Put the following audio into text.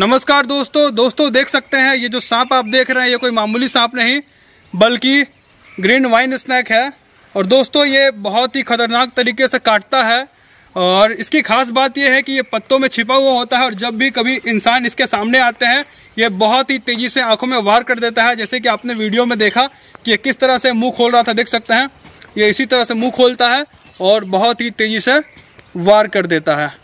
नमस्कार दोस्तों दोस्तों देख सकते हैं ये जो सांप आप देख रहे हैं ये कोई मामूली सांप नहीं बल्कि ग्रीन वाइन स्नैक है और दोस्तों ये बहुत ही खतरनाक तरीके से काटता है और इसकी खास बात यह है कि ये पत्तों में छिपा हुआ होता है और जब भी कभी इंसान इसके सामने आते हैं ये बहुत ही तेज़ी से आंखों में वार कर देता है जैसे कि आपने वीडियो में देखा कि ये किस तरह से मुंह खोल रहा था देख सकते हैं ये इसी तरह से मुंह खोलता है और बहुत ही तेज़ी से वार कर देता है